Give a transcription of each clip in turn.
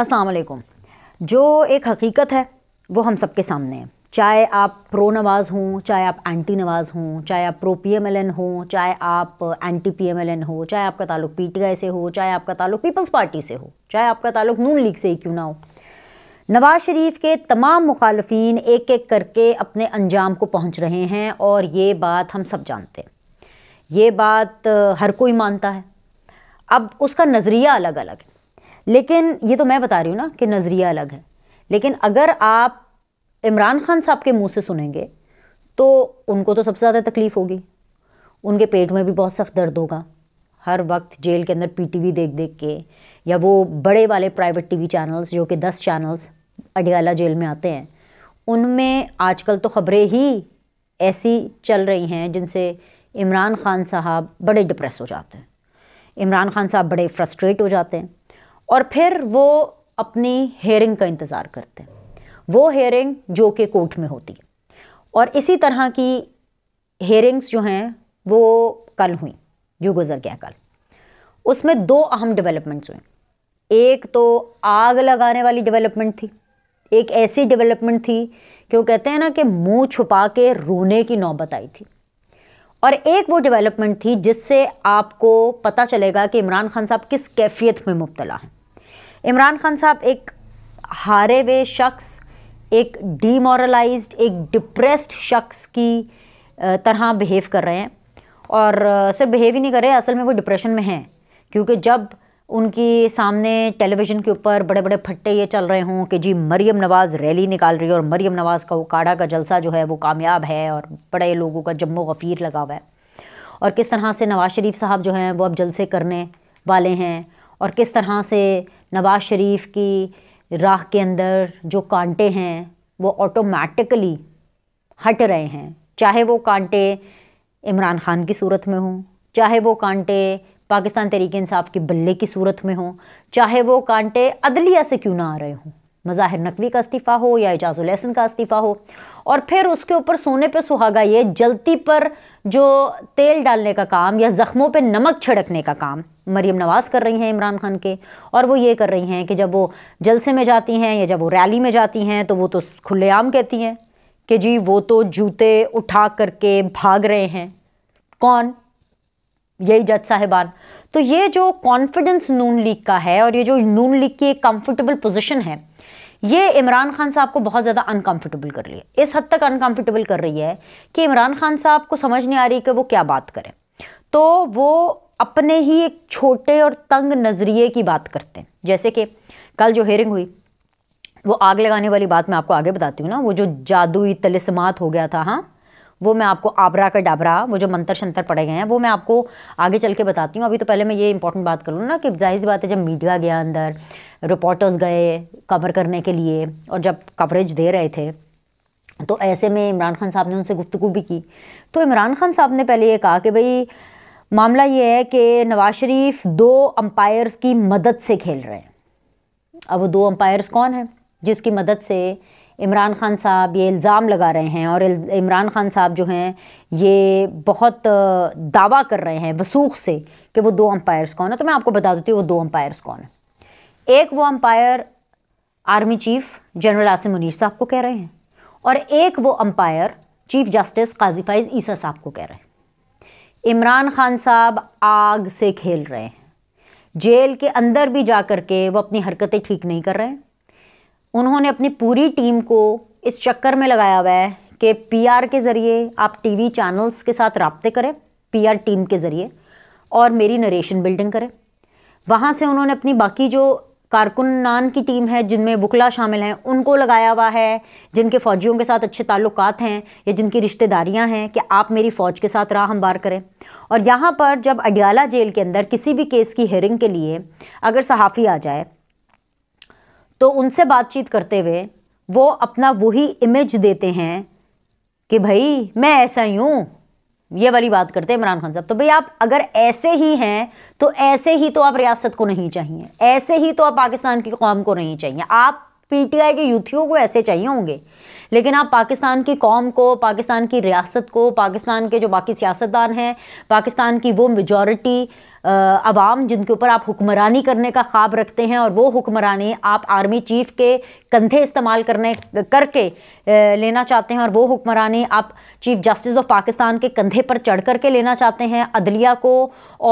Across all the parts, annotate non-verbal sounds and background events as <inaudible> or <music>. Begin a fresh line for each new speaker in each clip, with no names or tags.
अस्सलाम वालेकुम जो एक हकीकत है वो हम सब के सामने है चाहे आप प्रो नवाज़ हों चाहे आप एंटी नवाज़ हों चाहे आप pro P M L N हों चाहे आप anti P M L N हो चाहे आपका ताल्लुक पी टी आई से हो चाहे आपका ताल्लुक पीपल्स पार्टी से हो चाहे आपका ताल्लुक नून लीग से ही क्यों ना हो नवाज़ शरीफ के तमाम मुखालफी एक एक करके अपने अंजाम को पहुँच रहे हैं और ये बात हम सब जानते हैं ये बात हर कोई मानता है अब उसका नज़रिया अलग अलग है लेकिन ये तो मैं बता रही हूँ ना कि नज़रिया अलग है लेकिन अगर आप इमरान खान साहब के मुंह से सुनेंगे तो उनको तो सबसे ज़्यादा तकलीफ़ होगी उनके पेट में भी बहुत सख्त दर्द होगा हर वक्त जेल के अंदर पीटीवी देख देख के या वो बड़े वाले प्राइवेट टीवी चैनल्स जो कि दस चैनल्स अडियाला जेल में आते हैं उनमें आजकल तो ख़बरें ही ऐसी चल रही हैं जिनसे इमरान खान साहब बड़े डिप्रेस हो जाते हैं इमरान खान साहब बड़े फ्रस्ट्रेट हो जाते हैं और फिर वो अपनी हेयरिंग का इंतज़ार करते हैं वो हेयरिंग जो कि कोर्ट में होती है और इसी तरह की हेयरिंग्स जो हैं वो कल हुई जो गुज़र गया कल उसमें दो अहम डेवलपमेंट्स हुए एक तो आग लगाने वाली डेवलपमेंट थी एक ऐसी डेवलपमेंट थी कि वो कहते हैं ना कि मुंह छुपा के रोने की नौबत आई थी और एक वो डेवलपमेंट थी जिससे आपको पता चलेगा कि इमरान खान साहब किस कैफियत में मुबतला हैं इमरान खान साहब एक हारे हुए शख्स एक डीमोरलाइज एक डिप्रेस्ड शख्स की तरह बिहेव कर रहे हैं और सिर्फ बिहेव ही नहीं कर रहे असल में वो डिप्रेशन में हैं क्योंकि जब उनकी सामने टेलीविज़न के ऊपर बड़े बड़े फट्टे ये चल रहे हों कि जी मरीम नवाज़ रैली निकाल रही है और मरीम नवाज़ का वो काढ़ा का जलसा जो है वो कामयाब है और बड़े लोगों का जम्मो गफ़ीर लगा हुआ है और किस तरह से नवाज़ शरीफ साहब जो हैं वो अब जलसे करने वाले हैं और किस तरह से नवाज़ शरीफ की राह के अंदर जो कांटे हैं वो ऑटोमेटिकली हट रहे हैं चाहे वो कांटे इमरान खान की सूरत में हों चाहे वो कांटे पाकिस्तान तरीके इंसाफ के बल्ले की सूरत में हों चाहे वो कांटे अदलिया से क्यों ना आ रहे हों मज़ाहिर नकवी का इस्तीफ़ा हो या उलहसन का इस्तीफ़ा हो और फिर उसके ऊपर सोने पे सुहागा ये जलती पर जो तेल डालने का काम या ज़ख्मों पे नमक छिड़कने का काम मरीम नवाज़ कर रही हैं इमरान खान के और वो ये कर रही हैं कि जब वो जलसे में जाती हैं या जब वो रैली में जाती हैं तो वो तो खुलेआम कहती हैं कि जी वो तो जूते उठा करके भाग रहे हैं कौन यही जज साहिबान तो ये जो कॉन्फिडेंस नून लीग का है और ये जो नून लीग की एक कम्फर्टेबल पोजिशन है ये इमरान खान साहब को बहुत ज़्यादा अनकम्फर्टेबल कर रही है इस हद तक अनकम्फर्टेबल कर रही है कि इमरान खान साहब को समझ नहीं आ रही कि वो क्या बात करें तो वो अपने ही एक छोटे और तंग नज़रिए की बात करते हैं जैसे कि कल जो हेयरिंग हुई वो आग लगाने वाली बात मैं आपको आगे बताती हूँ ना वो जो जादुई तलिस्मात हो गया था हाँ वो मैं आपको आबरा का डाबरा वो जो मंतर शंतर पड़े गए हैं वो मैं आपको आगे चल के बताती हूँ अभी तो पहले मैं ये इंपॉर्टेंट बात करूँ ना कि जाहिर सी बात है जब मीडिया गया अंदर रिपोर्टर्स गए कवर करने के लिए और जब कवरेज दे रहे थे तो ऐसे में इमरान खान साहब ने उनसे गुफ्तु भी की तो इमरान खान साहब ने पहले ये कहा कि भाई मामला ये है कि नवाज शरीफ दो अंपायर्स की मदद से खेल रहे हैं अब वो दो अंपायर्स कौन हैं जिसकी मदद से इमरान खान साहब ये इल्ज़ाम लगा रहे हैं और इमरान खान साहब जो हैं ये बहुत दावा कर रहे हैं वसूख से कि वो दो अंपायर्स कौन है तो मैं आपको बता देती हूँ वो दो अंपायर्स कौन हैं एक वो umpire army chief general Asim Munir साहब को कह रहे हैं और एक वो umpire chief justice Qazi Faez Isa साहब को कह रहे हैं इमरान खान साहब आग से खेल रहे हैं जेल के अंदर भी जा कर के वो अपनी हरकतें ठीक नहीं कर रहे हैं उन्होंने अपनी पूरी टीम को इस चक्कर में लगाया हुआ है कि पीआर के ज़रिए आप टीवी चैनल्स के साथ रबते करें पीआर टीम के ज़रिए और मेरी नरेशन बिल्डिंग करें वहाँ से उन्होंने अपनी बाकी जो कारकुनान की टीम है जिनमें बुकला शामिल हैं उनको लगाया हुआ है जिनके फ़ौजियों के साथ अच्छे ताल्लुक हैं या जिनकी रिश्तेदारियां हैं कि आप मेरी फ़ौज के साथ राह हमवार करें और यहाँ पर जब अडियाला जेल के अंदर किसी भी केस की हेयरिंग के लिए अगर सहाफ़ी आ जाए तो उनसे बातचीत करते हुए वो अपना वही इमेज देते हैं कि भाई मैं ऐसा ही हूँ ये वाली बात करते हैं इमरान खान साहब तो भाई आप अगर ऐसे ही हैं तो ऐसे ही तो आप रियासत को नहीं चाहिए ऐसे ही तो आप पाकिस्तान की कौम को नहीं चाहिए आप पीटीआई के यूथियों को ऐसे चाहिए होंगे लेकिन आप पाकिस्तान की कौम को पाकिस्तान की रियासत को पाकिस्तान के जो बाकी सियासतदान हैं पाकिस्तान की वो मेजॉरिटी आवाम जिनके ऊपर आप हुक्मरानी करने का ख्वाब रखते हैं और वो हुक्मरानी आप आर्मी चीफ के कंधे इस्तेमाल करने करके लेना चाहते हैं और वो हुक्मरानी आप चीफ जस्टिस ऑफ पाकिस्तान के कंधे पर चढ़ कर के लेना चाहते हैं अदलिया को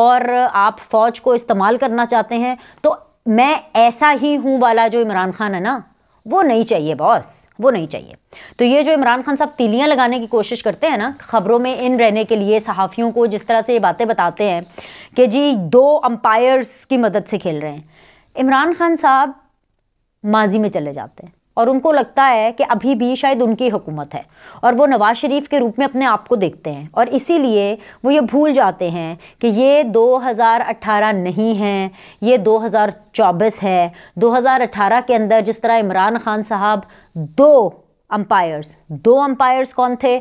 और आप फ़ौज को इस्तेमाल करना चाहते हैं तो मैं ऐसा ही हूँ वाला जो इमरान खान है ना वो नहीं चाहिए बॉस वो नहीं चाहिए तो ये जो इमरान खान साहब तीलियाँ लगाने की कोशिश करते हैं ना ख़बरों में इन रहने के लिए सहाफ़ियों को जिस तरह से ये बातें बताते हैं कि जी दो अम्पायर्स की मदद से खेल रहे हैं इमरान खान साहब माजी में चले जाते हैं और उनको लगता है कि अभी भी शायद उनकी हुकूमत है और वो नवाज़ शरीफ के रूप में अपने आप को देखते हैं और इसीलिए वो ये भूल जाते हैं कि ये 2018 नहीं है ये 2024 है 2018 के अंदर जिस तरह इमरान खान साहब दो अम्पायर्स दो अम्पायर्स कौन थे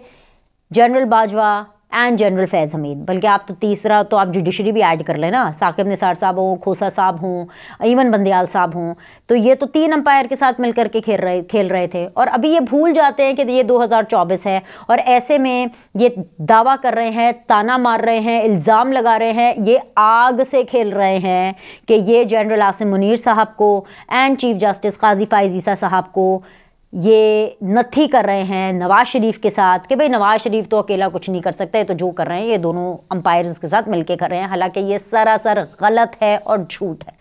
general Bajwa and general Faiz Hameed बल्कि आप तो तीसरा तो आप जुडिशरी भी ऐड कर लेना साकिब निसार साहब हों खोसा साहब हों ईवन बंदियाल साहब हों तो ये तो तीन अंपायर के साथ मिलकर के खेल रहे खेल रहे थे और अभी ये भूल जाते हैं कि ये 2024 है और ऐसे में ये दावा कर रहे हैं ताना मार रहे हैं इल्ज़ाम लगा रहे हैं ये आग से खेल रहे हैं कि ये जनरल आसिम मुनिर साहब को and chief justice Qazi Faez साहब को ये नथी कर रहे हैं नवाज़ शरीफ के साथ कि भाई नवाज़ शरीफ तो अकेला कुछ नहीं कर सकता है तो जो कर रहे हैं ये दोनों अम्पायर्स के साथ मिलके कर रहे हैं हालांकि ये सरासर गलत है और झूठ है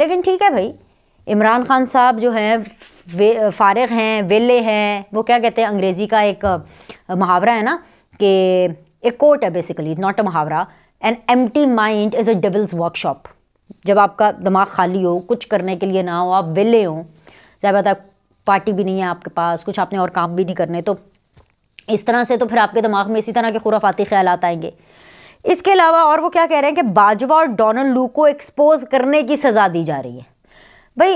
लेकिन ठीक है भाई इमरान खान साहब जो हैं फारग हैं वेले हैं वो क्या कहते हैं अंग्रेज़ी का एक मुहावरा है ना कि एक कोट है बेसिकली नॉट अ मुहावरा an empty mind is a devil's workshop जब आपका दिमाग खाली हो कुछ करने के लिए ना हो आप वेले हों ज़्यादा पार्टी भी नहीं है आपके पास कुछ आपने और काम भी नहीं करने तो इस तरह से तो फिर आपके दिमाग में इसी तरह के खुराफाती ख्याल आएंगे इसके अलावा और वो क्या कह रहे हैं कि बाजवा और डोनल्ड लू को एक्सपोज करने की सज़ा दी जा रही है भाई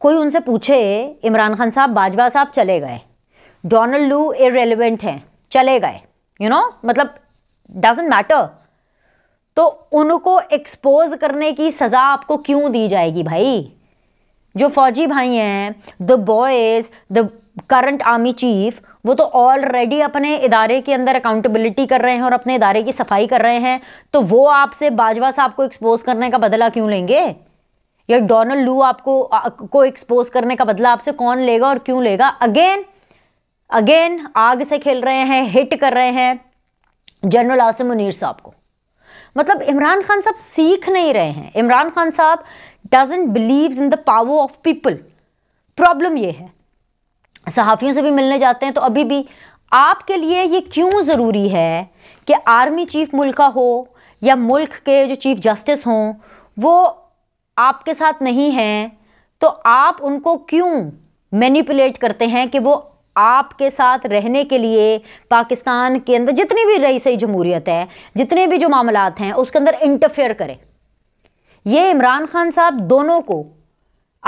कोई उनसे पूछे इमरान खान साहब बाजवा साहब चले गए डोनल्ड लू इरेलीवेंट हैं चले गए यू नो मतलब डजेंट मैटर तो उनको एक्सपोज करने की सज़ा आपको क्यों दी जाएगी भाई जो फौजी भाई हैं the boys the current army chief वो तो ऑलरेडी अपने इदारे के अंदर अकाउंटेबिलिटी कर रहे हैं और अपने इदारे की सफाई कर रहे हैं तो वो आपसे बाजवा साहब को एक्सपोज करने का बदला क्यों लेंगे या डोनल्ड लू आपको आ, को एक्सपोज करने का बदला आपसे कौन लेगा और क्यों लेगा अगेन अगेन आग से खेल रहे हैं हिट कर रहे हैं जनरल आसिम मुनीर साहब को मतलब इमरान खान साहब सीख नहीं रहे हैं इमरान खान साहब doesn't believe in the power of people problem ये है सहाफ़ियों से भी मिलने जाते हैं तो अभी भी आपके लिए ये क्यों ज़रूरी है कि आर्मी चीफ मुल्क का हो या मुल्क के जो चीफ जस्टिस हों वो आपके साथ नहीं हैं तो आप उनको क्यों मैनिपुलेट करते हैं कि वो आपके साथ रहने के लिए पाकिस्तान के अंदर जितनी भी सही जमहूरियत है जितने भी जो मामला हैं उसके अंदर इंटरफेयर करें ये इमरान खान साहब दोनों को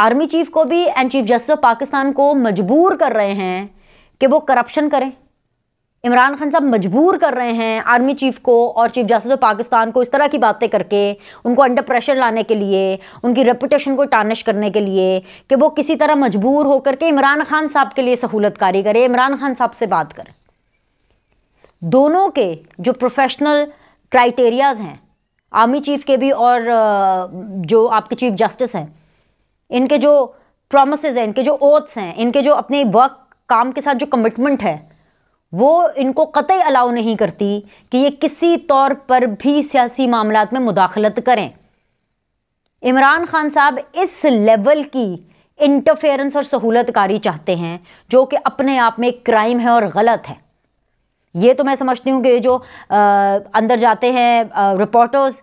आर्मी चीफ को भी and chief justice of Pakistan को मजबूर कर रहे हैं कि वो करप्शन करें इमरान खान साहब मजबूर कर रहे हैं आर्मी चीफ को और चीफ जस्टिस ऑफ पाकिस्तान को इस तरह की बातें करके उनको अंडर प्रेशर लाने के लिए उनकी रेपुटेशन को टानिश करने के लिए कि वो किसी तरह मजबूर होकर के इमरान खान साहब के लिए सहूलत कारी करें इमरान खान साहब से बात करें दोनों के जो प्रोफेशनल क्राइटेरियाज़ हैं आर्मी चीफ के भी और जो आपके चीफ जस्टिस हैं इनके जो प्रोमिस हैं इनके जो ओथ्स हैं इनके जो अपने वर्क काम के साथ जो कमिटमेंट है वो इनको कतई अलाउ नहीं करती कि ये किसी तौर पर भी सियासी मामला में मुदाखलत करें इमरान खान साहब इस लेवल की इंटरफेरेंस और सहूलतकारी चाहते हैं जो कि अपने आप में एक क्राइम है और गलत है ये तो मैं समझती हूँ कि जो आ, अंदर जाते हैं रिपोर्टर्स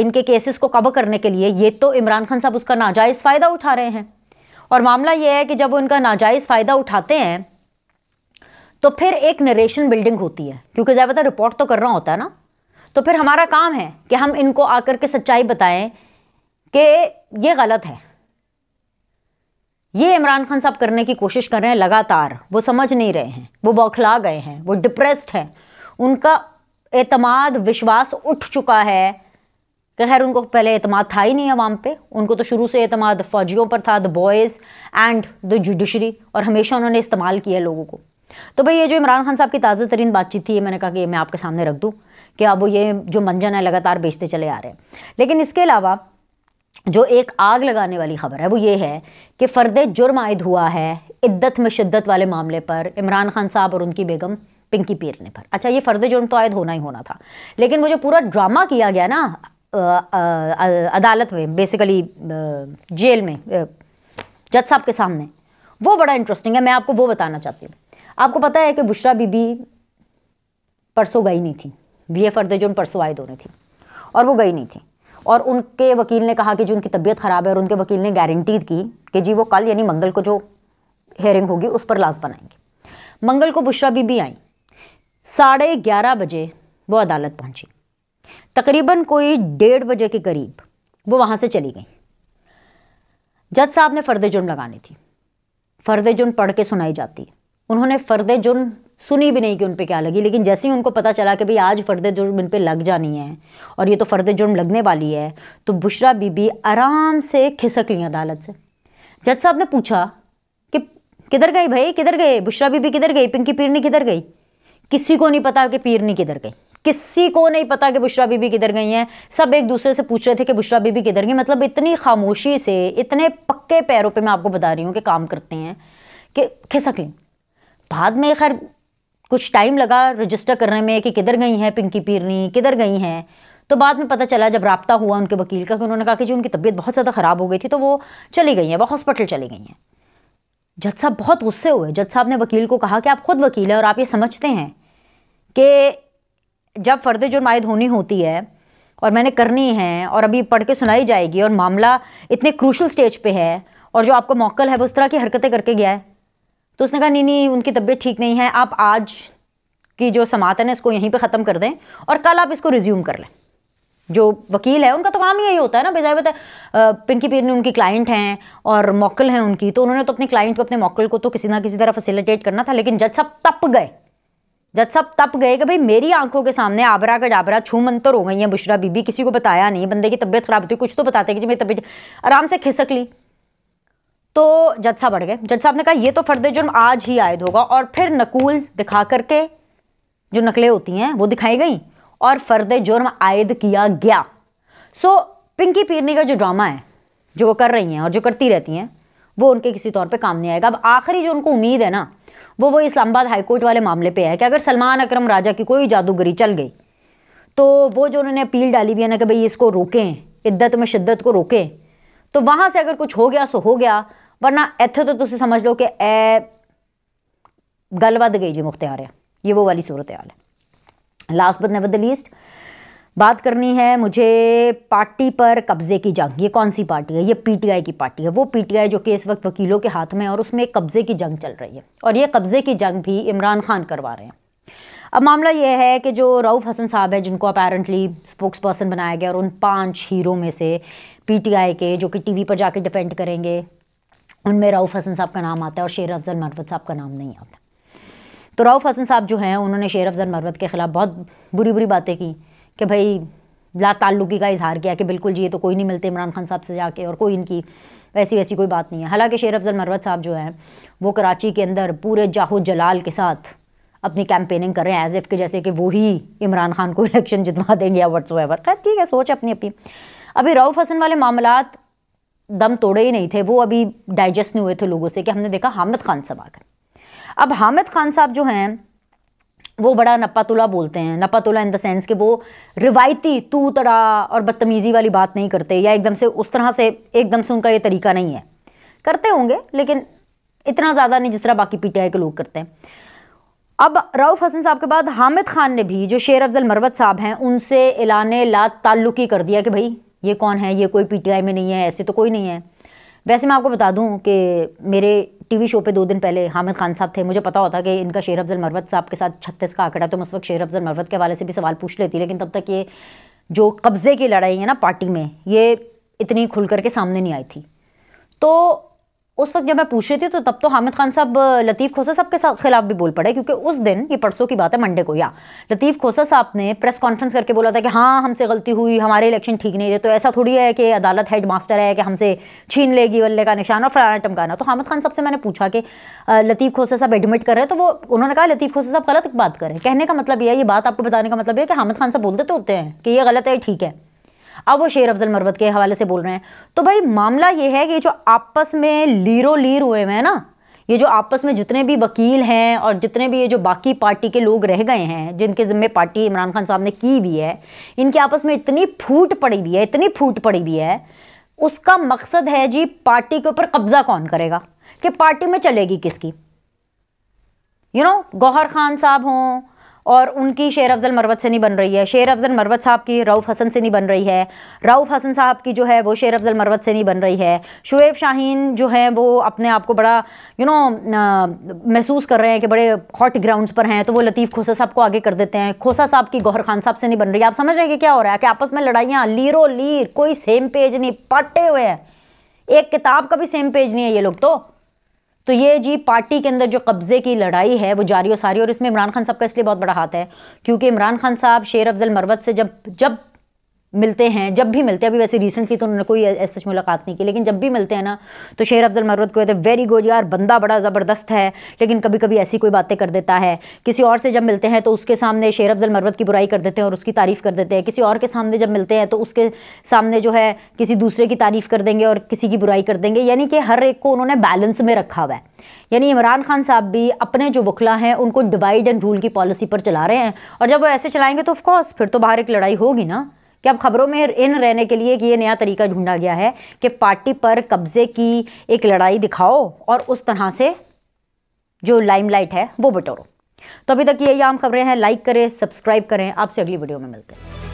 इनके केसेस को कवर करने के लिए ये तो इमरान खान साहब उसका नाजायज़ फ़ायदा उठा रहे हैं और मामला ये है कि जब वो इनका नाजायज़ फ़ायदा उठाते हैं तो फिर एक नरेशन बिल्डिंग होती है क्योंकि ज़्यादातर रिपोर्ट तो करना होता है ना तो फिर हमारा काम है कि हम इनको आकर के सच्चाई बताएं कि ये गलत है ये इमरान खान साहब करने की कोशिश कर रहे हैं लगातार वो समझ नहीं रहे हैं वो बौखला गए हैं वो डिप्रेस्ड हैं उनका एतमाद विश्वास उठ चुका है खैर उनको पहले अतमाद था ही नहीं आवाम पे उनको तो शुरू से अतमाद फौजियों पर था the boys and the judiciary और हमेशा उन्होंने इस्तेमाल किया लोगों को तो भाई ये जो इमरान खान साहब की ताज़ा तरीन बातचीत थी ये मैंने कहा कि मैं आपके सामने रख दूँ कि अब वो ये जो मंजन है लगातार बेचते चले आ रहे हैं लेकिन इसके अलावा जो एक आग लगाने वाली खबर है वो ये है कि फ़र्द जुर्म आयद हुआ है इद्दत में शिद्दत वाले मामले पर इमरान खान साहब और उनकी बेगम पिंकी पीरने पर अच्छा ये फ़र्द जुर्म तो आयद होना ही होना था लेकिन वो जो पूरा ड्रामा किया गया ना अदालत में बेसिकली जेल में जज साहब के सामने वो बड़ा इंटरेस्टिंग है मैं आपको वो बताना चाहती हूँ आपको पता है कि बुशरा बीबी परसों गई नहीं थी बी ए फ़र्द जुर्म परसों आयद होनी थी और वो गई नहीं थी और उनके वकील ने कहा कि जी उनकी तबीयत ख़राब है और उनके वकील ने गारंटी की कि जी वो कल यानी मंगल को जो हेयरिंग होगी उस पर लाज बनाएंगे मंगल को बुशरा बीबी आई साढ़े ग्यारह बजे वो अदालत पहुंची तकरीबन कोई डेढ़ बजे के करीब वो वहाँ से चली गई जज साहब ने फ़र्द जुर्म लगानी थी फ़र्द जुर्म पढ़ के सुनाई जाती है उन्होंने फ़र्द जुर्म सुनी भी नहीं कि उन पर क्या लगी लेकिन जैसे ही उनको पता चला कि भाई आज फ़र्द जुर्म इन पर लग जानी है और ये तो फ़र्द जुर्म लगने वाली है तो बुशरा बीबी आराम से खिसक ली अदालत से जज साहब ने पूछा कि किधर गई भाई किधर गए बुशरा बीबी किधर गई पिंकी पीरनी किधर गई किसी को नहीं पता कि पीरनी किधर गई किसी को नहीं पता कि बुशरा बीबी किधर गई हैं सब एक दूसरे से पूछ रहे थे कि बुशरा बीबी किधर गई मतलब इतनी खामोशी से इतने पक्के पैरों पे मैं आपको बता रही हूँ कि काम करते हैं कि खिसक लें बाद में खैर कुछ टाइम लगा रजिस्टर करने में कि किधर गई हैं पिंकी पीरनी किधर गई हैं तो बाद में पता चला जब रबता हुआ उनके वकील का कि उन्होंने कहा कि जी उनकी तबीयत बहुत ज़्यादा ख़राब हो गई थी तो वो चली गई हैं वो हॉस्पिटल चली गई हैं जज साहब बहुत गुस्से हुए जज साहब ने वकील को कहा कि आप खुद वकील हैं और आप ये समझते हैं कि जब फ़र्द जुर्माद होनी होती है और मैंने करनी है और अभी पढ़ के सुनाई जाएगी और मामला इतने क्रूशल स्टेज पर है और जो आपका मौकल है वो उस तरह की हरकतें करके गया है तो उसने कहा नहीं नहीं उनकी तबीयत ठीक नहीं है आप आज की जो समातन है इसको यहीं पे ख़त्म कर दें और कल आप इसको रिज्यूम कर लें जो वकील है उनका तो काम यही होता है ना बेजाय बता पिंकी पीर ने उनकी क्लाइंट हैं और मौकल हैं उनकी तो उन्होंने तो अपने क्लाइंट को अपने मौकल को तो किसी ना किसी तरह फैसिलिटेट करना था लेकिन जज साहब तप गए जज साहब तप गए कि भाई मेरी आंखों के सामने आबरा का डाबरा छू मंतर हो गई हैं बुशरा बीबी किसी को बताया नहीं बंदे की तबीयत खराब होती कुछ तो बताते कि जी मेरी तबीयत आराम से खिसक ली तो जज साहब बढ़ गए जज साहब ने कहा ये तो फर्द जुर्म आज ही आयद होगा और फिर नकूल दिखा करके जो नकलें होती हैं वो दिखाई गई और फर्द जुर्म आयद किया गया सो पिंकी पीरनी का जो ड्रामा है जो वो कर रही हैं और जो करती रहती हैं वो उनके किसी तौर पे काम नहीं आएगा अब आखिरी जो उनको उम्मीद है ना वो वो इस्लामाबाद हाईकोर्ट वाले मामले पे है कि अगर सलमान अकरम राजा की कोई जादूगरी चल गई तो वो जो उन्होंने अपील डाली भी है ना कि भाई इसको रोकें इद्दत में शिद्दत को रोकें तो वहाँ से अगर कुछ हो गया सो हो गया वरना इतों तो तुम समझ लो कि ए गल ਵੱਧ ਗਈ ਜੀ ਮੁਖਤਿਆਰ ये वो वाली सूरत हाल है लास्ट बद नेवर द लीस्ट बात करनी है मुझे पार्टी पर कब्ज़े की जंग ये कौन सी पार्टी है ये पीटीआई की पार्टी है वो पीटीआई जो कि इस वक्त वकीलों के हाथ में है और उसमें एक कब्ज़े की जंग चल रही है और ये कब्ज़े की जंग भी इमरान खान करवा रहे हैं अब मामला यह है कि जो रऊफ़ हसन साहब है जिनको अपेरेंटली स्पोक्स पर्सन बनाया गया और उन पाँच हीरो में से पी के जो कि टी पर जाके डिपेंड करेंगे उनमें राउफ हसन साहब का नाम आता है और शेर अफजल मरवत साहब का नाम नहीं आता तो राउफ हसन साहब जो हैं उन्होंने शेर अफजल मरवत के ख़िलाफ़ बहुत बुरी बुरी बातें की कि भाई ला तल्लुकी का इजहार किया कि बिल्कुल जी ये तो कोई नहीं मिलते इमरान खान साहब से जाके और कोई इनकी ऐसी वैसी कोई बात नहीं है हालांकि शेर अफजल मरवत साहब जो हैं वो कराची के अंदर पूरे जाहो जलाल के साथ अपनी कैंपेनिंग कर रहे हैं एज एफ के जैसे कि वही इमरान खान को इलेक्शन <laughs> जितवा देंगे या वट्स ठीक है सोच अपनी अपनी अभी राउफ हसन वाले मामला दम तोड़े ही नहीं थे वो अभी डाइजेस्ट नहीं हुए थे लोगों से कि हमने देखा हामिद खान साहब आकर अब हामिद खान साहब जो हैं वो बड़ा नपातुला बोलते हैं नपातुला इन द सेंस कि वो रिवायती तू तड़ा और बदतमीज़ी वाली बात नहीं करते या एकदम से उस तरह से एकदम से उनका ये तरीका नहीं है करते होंगे लेकिन इतना ज़्यादा नहीं जिस तरह बाकी पीटीआई के लोग करते हैं अब राउफ हसन साहब के बाद हामिद खान ने भी जो शेर अफजल मरवत साहब हैं उनसे एलान ला ताल्लुकी कर दिया कि भाई ये कौन है ये कोई पीटीआई में नहीं है ऐसे तो कोई नहीं है वैसे मैं आपको बता दूं कि मेरे टीवी शो पे दो दिन पहले हामिद खान साहब थे मुझे पता होता कि इनका शेर अफजल मरवत साहब के साथ छत्तीस का आंकड़ा तो मैं उस वक्त शेर अफजल मरवत के हवाले से भी सवाल पूछ लेती लेकिन तब तक ये जो कब्ज़े की लड़ाई है ना पार्टी में ये इतनी खुल करके सामने नहीं आई थी तो उस वक्त जब मैं पूछ रही थी तो तब तो हामिद खान साहब लतीफ़ खोसा साहब के खिलाफ भी बोल पड़े क्योंकि उस दिन ये परसों की बात है मंडे को या लतीफ़ खोसा साहब ने प्रेस कॉन्फ्रेंस करके बोला था कि हाँ हमसे गलती हुई हमारे इलेक्शन ठीक नहीं थे तो ऐसा थोड़ी है कि अदालत हेड मास्टर है कि हमसे छीन लेगी वल्ले का निशान और फलाना टमकाना तो हामिद खान साहब से मैंने पूछा कि लतीफ़ खोसा साहब एडमिट कर रहे हैं तो वो उन्होंने कहा लतीफ़ खोसा साहब गलत बात करें कहने का मतलब यह है ये बात आपको बताने का मतलब यह है कि हामिद खान साहब बोलते तो होते हैं कि ये गलत है ठीक है अब वो शेर अफजल मरवत के हवाले से बोल रहे हैं तो भाई मामला ये है कि जो आपस में लीरो लीर हुए हुए हैं ना ये जो आपस में जितने भी वकील हैं और जितने भी ये जो बाकी पार्टी के लोग रह गए हैं जिनके ज़िम्मे पार्टी इमरान खान साहब ने की भी है इनके आपस में इतनी फूट पड़ी भी है इतनी फूट पड़ी भी है उसका मकसद है जी पार्टी के ऊपर कब्ज़ा कौन करेगा कि पार्टी में चलेगी किसकी यू नो गौहर खान साहब हों और उनकी शेर अफजल मरवत से नहीं बन रही है शेर अफजल मरवत साहब की रऊफ़ हसन से नहीं बन रही है रऊफ़ हसन साहब की जो है वो शेर अफजल मरवत से नहीं बन रही है शुएब शाहीन जो है वो अपने आप को बड़ा यू नो महसूस कर रहे हैं कि बड़े हॉट ग्राउंड्स पर हैं तो वो लतीफ़ खोसा साहब को आगे कर देते हैं खोसा साहब की गौहर खान साहब से नहीं बन रही आप समझ रहे हैं कि क्या हो रहा है कि आपस में लड़ाइयाँ लीरो लीर कोई सेम पेज नहीं पटे हुए हैं एक किताब का भी सेम पेज नहीं है ये लोग तो तो ये जी पार्टी के अंदर जो कब्ज़े की लड़ाई है वो जारी और सारी और इसमें इमरान खान साहब का इसलिए बहुत बड़ा हाथ है क्योंकि इमरान खान साहब शेर अफजल मरवत से जब जब मिलते हैं जब भी मिलते हैं अभी वैसे रिसेंटली तो उन्होंने कोई ऐसी मुलाकात नहीं की लेकिन जब भी मिलते हैं ना तो शेर अफजल मरवत कहते हैं वेरी गुड यार बंदा बड़ा ज़बरदस्त है लेकिन कभी कभी ऐसी कोई बातें कर देता है किसी और से जब मिलते हैं तो उसके सामने शेर अफजल मरवत की बुराई कर देते हैं और उसकी तारीफ़ कर देते हैं किसी और के सामने जब मिलते हैं तो उसके सामने जो है किसी दूसरे की तारीफ़ कर देंगे और किसी की बुराई कर देंगे यानी कि हर एक को उन्होंने बैलेंस में रखा हुआ है यानी इमरान खान साहब भी अपने जो वकला हैं उनको डिवाइड एंड रूल की पॉलिसी पर चला रहे हैं और जब वो ऐसे चलाएंगे तो ऑफकोर्स फिर तो बाहर एक लड़ाई होगी ना कि अब खबरों में इन रहने के लिए कि ये नया तरीका ढूंढा गया है कि पार्टी पर कब्ज़े की एक लड़ाई दिखाओ और उस तरह से जो लाइमलाइट है वो बटोरो तो अभी तक ये आम खबरें हैं लाइक करें सब्सक्राइब करें आपसे अगली वीडियो में मिलते हैं